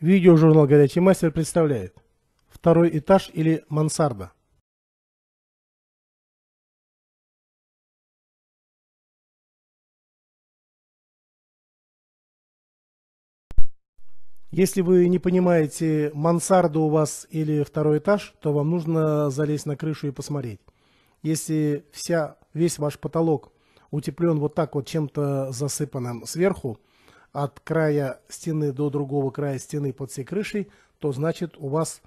Видеожурнал «Горячий мастер» представляет Второй этаж или мансарда. Если вы не понимаете, мансарда у вас или второй этаж, то вам нужно залезть на крышу и посмотреть. Если вся, весь ваш потолок утеплен вот так вот чем-то засыпанным сверху, от края стены до другого края стены под всей крышей, то значит у вас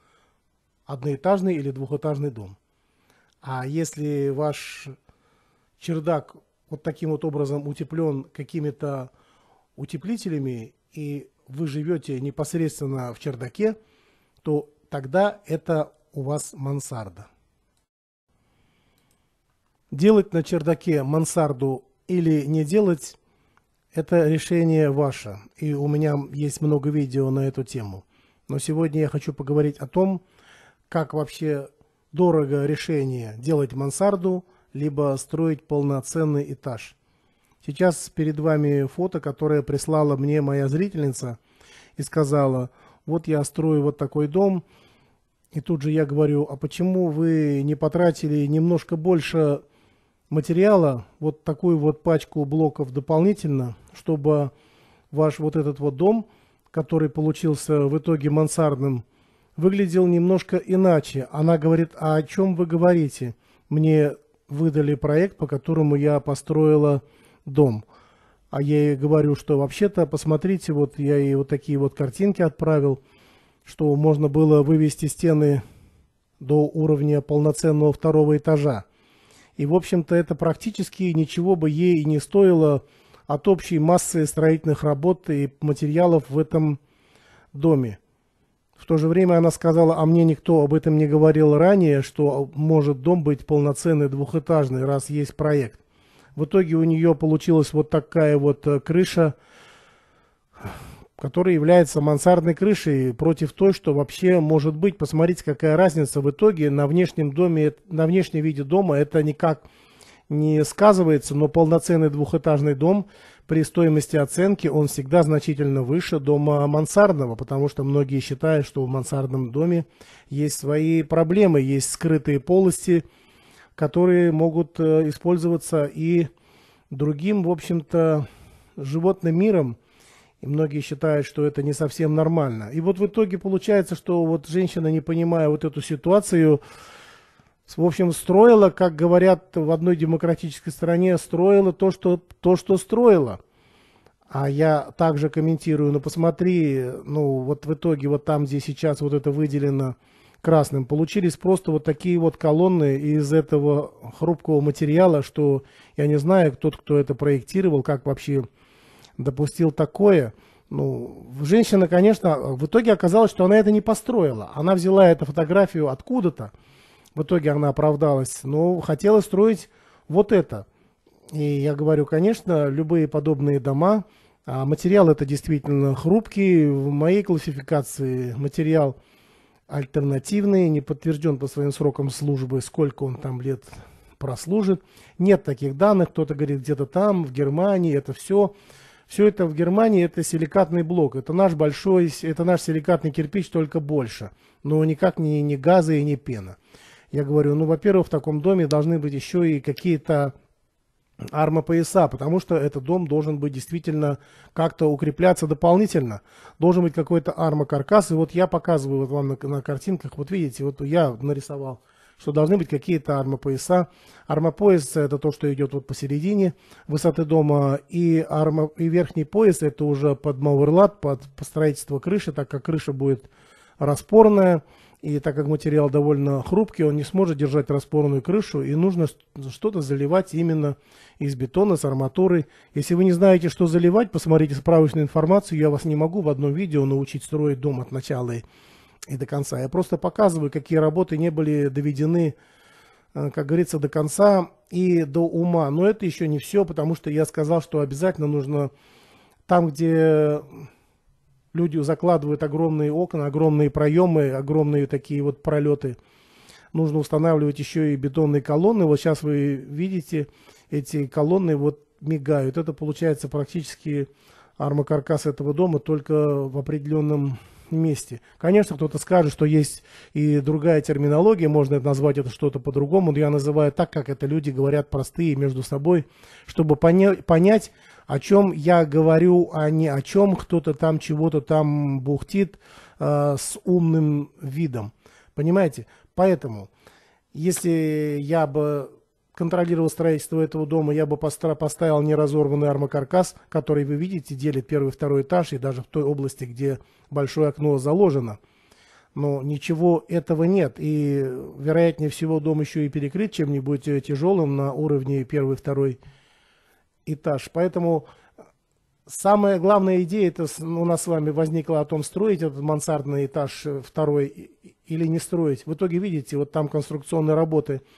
одноэтажный или двухэтажный дом. А если ваш чердак вот таким вот образом утеплен какими-то утеплителями, и вы живете непосредственно в чердаке, то тогда это у вас мансарда. Делать на чердаке мансарду или не делать это решение ваше, и у меня есть много видео на эту тему. Но сегодня я хочу поговорить о том, как вообще дорого решение делать мансарду, либо строить полноценный этаж. Сейчас перед вами фото, которое прислала мне моя зрительница и сказала, вот я строю вот такой дом, и тут же я говорю, а почему вы не потратили немножко больше материала вот такую вот пачку блоков дополнительно, чтобы ваш вот этот вот дом, который получился в итоге мансардным, выглядел немножко иначе. Она говорит, а о чем вы говорите? Мне выдали проект, по которому я построила дом. А я ей говорю, что вообще-то, посмотрите, вот я ей вот такие вот картинки отправил, что можно было вывести стены до уровня полноценного второго этажа. И, в общем-то, это практически ничего бы ей и не стоило от общей массы строительных работ и материалов в этом доме. В то же время она сказала, а мне никто об этом не говорил ранее, что может дом быть полноценный двухэтажный, раз есть проект. В итоге у нее получилась вот такая вот э, крыша – который является мансардной крышей против той, что вообще может быть. Посмотрите, какая разница в итоге на внешнем доме, на внешнем виде дома это никак не сказывается, но полноценный двухэтажный дом при стоимости оценки он всегда значительно выше дома мансардного, потому что многие считают, что в мансардном доме есть свои проблемы, есть скрытые полости, которые могут э, использоваться и другим, в общем-то, животным миром, и многие считают, что это не совсем нормально. И вот в итоге получается, что вот женщина, не понимая вот эту ситуацию, в общем, строила, как говорят в одной демократической стране, строила то, что, то, что строила. А я также комментирую, ну посмотри, ну вот в итоге вот там, где сейчас вот это выделено красным, получились просто вот такие вот колонны из этого хрупкого материала, что я не знаю, кто-то кто это проектировал, как вообще допустил такое. Ну, женщина, конечно, в итоге оказалось, что она это не построила. Она взяла эту фотографию откуда-то. В итоге она оправдалась, но ну, хотела строить вот это. И я говорю, конечно, любые подобные дома, а материал это действительно хрупкий. В моей классификации материал альтернативный, не подтвержден по своим срокам службы, сколько он там лет прослужит. Нет таких данных, кто-то говорит где-то там, в Германии, это все все это в Германии это силикатный блок. Это наш большой, это наш силикатный кирпич, только больше. Но никак не, не газы и не пена. Я говорю, ну, во-первых, в таком доме должны быть еще и какие-то армопояса, потому что этот дом должен быть действительно как-то укрепляться дополнительно. Должен быть какой-то армокаркас. И вот я показываю вот вам на, на картинках, вот видите, вот я нарисовал что должны быть какие-то армопояса. Армопояс – это то, что идет вот посередине высоты дома, и, армо... и верхний пояс – это уже под мауэрлат, под строительство крыши, так как крыша будет распорная, и так как материал довольно хрупкий, он не сможет держать распорную крышу, и нужно что-то заливать именно из бетона, с арматурой. Если вы не знаете, что заливать, посмотрите справочную информацию, я вас не могу в одном видео научить строить дом от начала и до конца. Я просто показываю, какие работы не были доведены, э, как говорится, до конца и до ума. Но это еще не все, потому что я сказал, что обязательно нужно там, где люди закладывают огромные окна, огромные проемы, огромные такие вот пролеты, нужно устанавливать еще и бетонные колонны. Вот сейчас вы видите, эти колонны вот мигают. Это получается практически армокаркас этого дома, только в определенном месте. Конечно, кто-то скажет, что есть и другая терминология, можно назвать это что-то по-другому, но я называю так, как это люди говорят простые между собой, чтобы поня- понять, о чем я говорю, а не о чем кто-то там чего-то там бухтит э, с умным видом. Понимаете? Поэтому, если я бы контролировал строительство этого дома, я бы поставил неразорванный армокаркас, который, вы видите, делит первый и второй этаж, и даже в той области, где большое окно заложено. Но ничего этого нет, и, вероятнее всего, дом еще и перекрыт чем-нибудь э, тяжелым на уровне первый и второй этаж. Поэтому э, самая главная идея это ну, у нас с вами возникла о том, строить этот мансардный этаж э, второй или не строить. В итоге, видите, вот там конструкционные работы –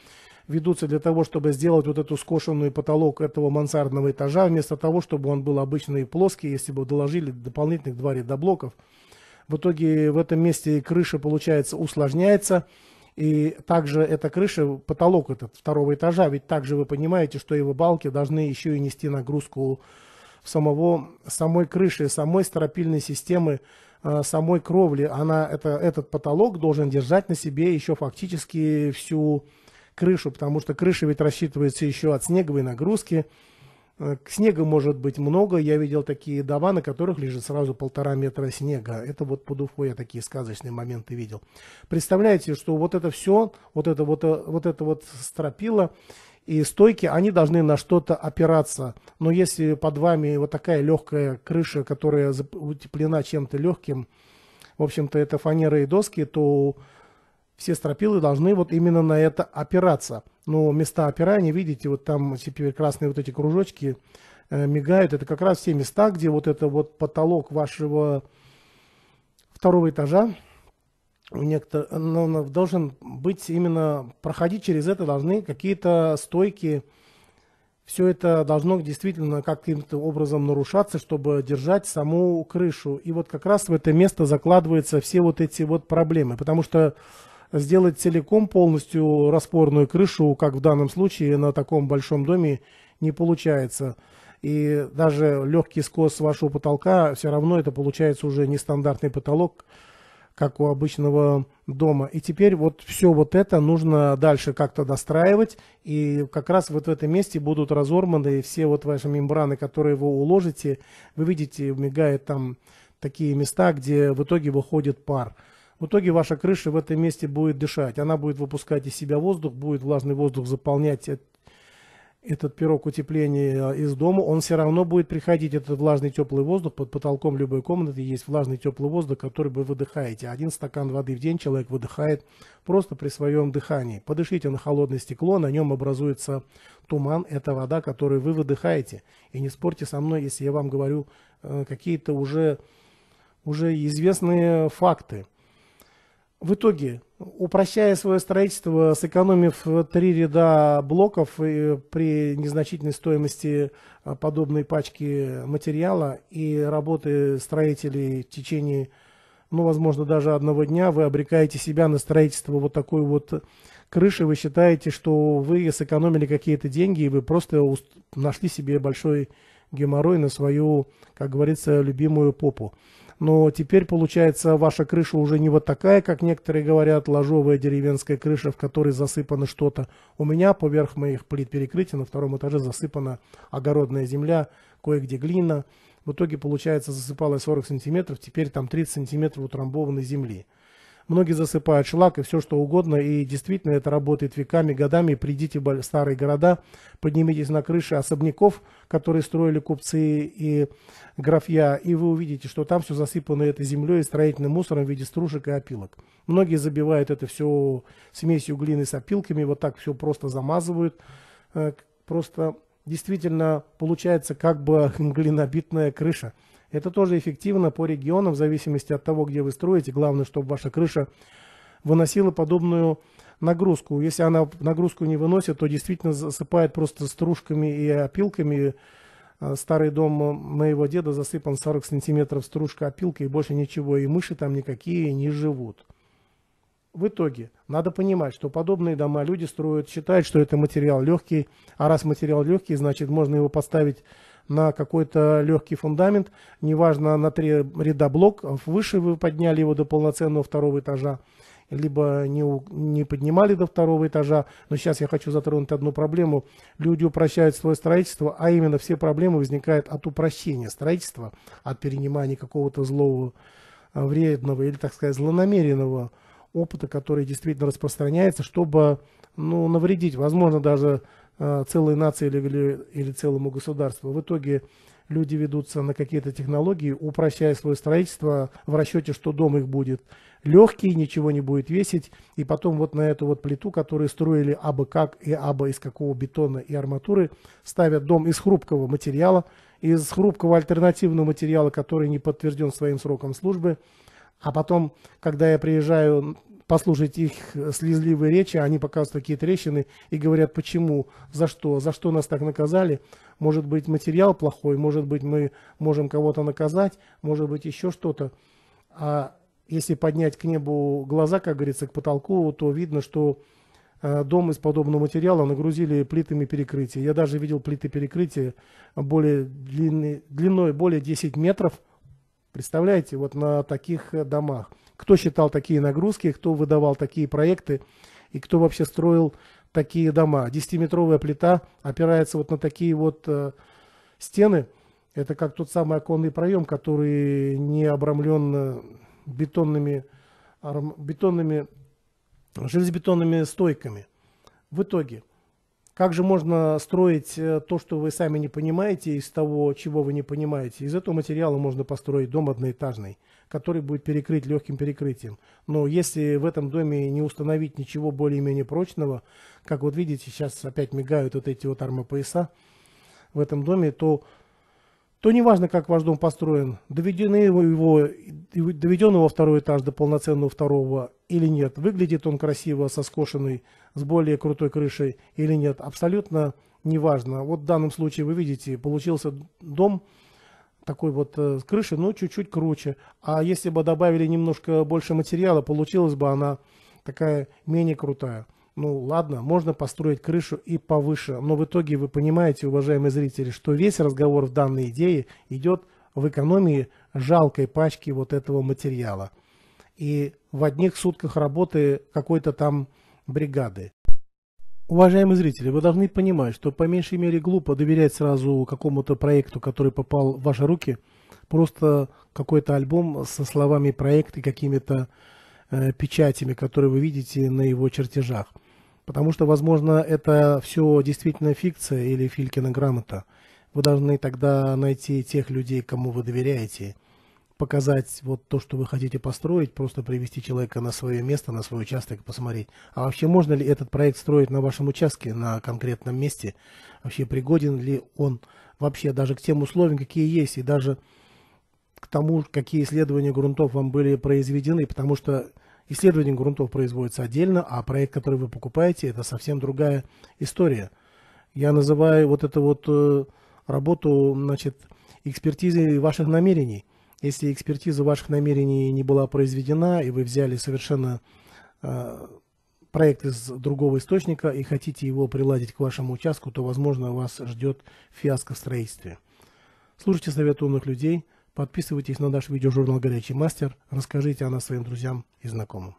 ведутся для того, чтобы сделать вот эту скошенную потолок этого мансардного этажа, вместо того, чтобы он был обычный и плоский, если бы доложили дополнительных два ряда блоков. В итоге в этом месте крыша, получается, усложняется, и также эта крыша, потолок этот второго этажа, ведь также вы понимаете, что его балки должны еще и нести нагрузку самого, самой крыши, самой стропильной системы, а, самой кровли. Она, это, этот потолок должен держать на себе еще фактически всю крышу, потому что крыша ведь рассчитывается еще от снеговой нагрузки. Э, снега может быть много. Я видел такие дома, на которых лежит сразу полтора метра снега. Это вот под Уфой я такие сказочные моменты видел. Представляете, что вот это все, вот это вот, э, вот, это вот стропила и стойки, они должны на что-то опираться. Но если под вами вот такая легкая крыша, которая утеплена чем-то легким, в общем-то, это фанера и доски, то все стропилы должны вот именно на это опираться. Но места опирания, видите, вот там теперь красные вот эти кружочки э, мигают. Это как раз все места, где вот это вот потолок вашего второго этажа некотор... ну, должен быть именно, проходить через это должны какие-то стойки, все это должно действительно каким-то образом нарушаться, чтобы держать саму крышу. И вот как раз в это место закладываются все вот эти вот проблемы, потому что сделать целиком полностью распорную крышу, как в данном случае на таком большом доме не получается. И даже легкий скос вашего потолка, все равно это получается уже нестандартный потолок, как у обычного дома. И теперь вот все вот это нужно дальше как-то достраивать. И как раз вот в этом месте будут разорваны все вот ваши мембраны, которые вы уложите. Вы видите, мигает там такие места, где в итоге выходит пар. В итоге ваша крыша в этом месте будет дышать. Она будет выпускать из себя воздух, будет влажный воздух заполнять этот пирог утепления э, из дома, он все равно будет приходить, этот влажный теплый воздух, под потолком любой комнаты есть влажный теплый воздух, который вы выдыхаете. Один стакан воды в день человек выдыхает просто при своем дыхании. Подышите на холодное стекло, на нем образуется туман, это вода, которую вы выдыхаете. И не спорьте со мной, если я вам говорю э, какие-то уже, уже известные факты в итоге, упрощая свое строительство, сэкономив э, три ряда блоков и э, при незначительной стоимости э, подобной пачки материала и работы строителей в течение, ну, возможно, даже одного дня, вы обрекаете себя на строительство вот такой вот крыши. Вы считаете, что вы сэкономили какие-то деньги, и вы просто нашли себе большой геморрой на свою, как говорится, любимую попу но теперь, получается, ваша крыша уже не вот такая, как некоторые говорят, ложовая деревенская крыша, в которой засыпано что-то. У меня поверх моих плит перекрытия на втором этаже засыпана огородная земля, кое-где глина. В итоге, получается, засыпалось 40 сантиметров, теперь там 30 сантиметров утрамбованной земли. Многие засыпают шлак и все что угодно, и действительно это работает веками, годами. Придите в старые города, поднимитесь на крыши особняков, которые строили купцы и графья, и вы увидите, что там все засыпано этой землей и строительным мусором в виде стружек и опилок. Многие забивают это все смесью глины с опилками, вот так все просто замазывают. Э, просто действительно получается как бы глинобитная крыша. Это тоже эффективно по региону, в зависимости от того, где вы строите. Главное, чтобы ваша крыша выносила подобную нагрузку. Если она нагрузку не выносит, то действительно засыпает просто стружками и опилками. А, старый дом моего деда засыпан 40 сантиметров стружка опилкой и больше ничего. И мыши там никакие не живут. В итоге надо понимать, что подобные дома люди строят, считают, что это материал легкий, а раз материал легкий, значит можно его поставить на какой-то легкий фундамент, неважно на три ряда блок, выше вы подняли его до полноценного второго этажа, либо не, у, не поднимали до второго этажа. Но сейчас я хочу затронуть одну проблему. Люди упрощают свое строительство, а именно все проблемы возникают от упрощения строительства, от перенимания какого-то злого, э, вредного или, так сказать, злонамеренного опыта, который действительно распространяется, чтобы ну, навредить, возможно, даже Э, целой нации или, или, или целому государству. В итоге люди ведутся на какие-то технологии, упрощая свое строительство в расчете, что дом их будет легкий, ничего не будет весить, и потом вот на эту вот плиту, которую строили абы как и абы из какого бетона и арматуры, ставят дом из хрупкого материала, из хрупкого альтернативного материала, который не подтвержден своим сроком службы, а потом, когда я приезжаю послушать их слезливые речи, они показывают такие трещины и говорят, почему, за что, за что нас так наказали. Может быть, материал плохой, может быть, мы можем кого-то наказать, может быть, еще что-то. А если поднять к небу глаза, как говорится, к потолку, то видно, что э, дом из подобного материала нагрузили плитами перекрытия. Я даже видел плиты перекрытия более длинной, длиной более 10 метров. Представляете, вот на таких домах кто считал такие нагрузки, кто выдавал такие проекты и кто вообще строил такие дома. Десятиметровая плита опирается вот на такие вот э, стены. Это как тот самый оконный проем, который не обрамлен э, бетонными, арм, бетонными железобетонными стойками. В итоге – как же можно строить э, то, что вы сами не понимаете, из того, чего вы не понимаете? Из этого материала можно построить дом одноэтажный, который будет перекрыт легким перекрытием. Но если в этом доме не установить ничего более-менее прочного, как вот видите, сейчас опять мигают вот эти вот армопояса в этом доме, то то неважно, как ваш дом построен, доведен его, его, доведен его второй этаж до полноценного второго или нет, выглядит он красиво со скошенной, с более крутой крышей или нет, абсолютно неважно. Вот в данном случае вы видите, получился дом такой вот э, с крыши, но чуть-чуть круче. А если бы добавили немножко больше материала, получилась бы она такая менее крутая ну ладно, можно построить крышу и повыше. Но в итоге вы понимаете, уважаемые зрители, что весь разговор в данной идее идет в экономии жалкой пачки вот этого материала. И в одних сутках работы какой-то там бригады. Уважаемые зрители, вы должны понимать, что по меньшей мере глупо доверять сразу какому-то проекту, который попал в ваши руки, просто какой-то альбом со словами проекта и какими-то э, печатями, которые вы видите на его чертежах. Потому что, возможно, это все действительно фикция или Филькина грамота. Вы должны тогда найти тех людей, кому вы доверяете, показать вот то, что вы хотите построить, просто привести человека на свое место, на свой участок, посмотреть. А вообще можно ли этот проект строить на вашем участке, на конкретном месте? Вообще пригоден ли он вообще даже к тем условиям, какие есть, и даже к тому, какие исследования грунтов вам были произведены, потому что Исследование грунтов производится отдельно, а проект, который вы покупаете, это совсем другая история. Я называю вот эту вот э, работу, значит, экспертизой ваших намерений. Если экспертиза ваших намерений не была произведена, и вы взяли совершенно э, проект из другого источника и хотите его приладить к вашему участку, то, возможно, вас ждет фиаско в строительстве. Слушайте совет умных людей, Подписывайтесь на наш видеожурнал «Горячий мастер», расскажите о нас своим друзьям и знакомым.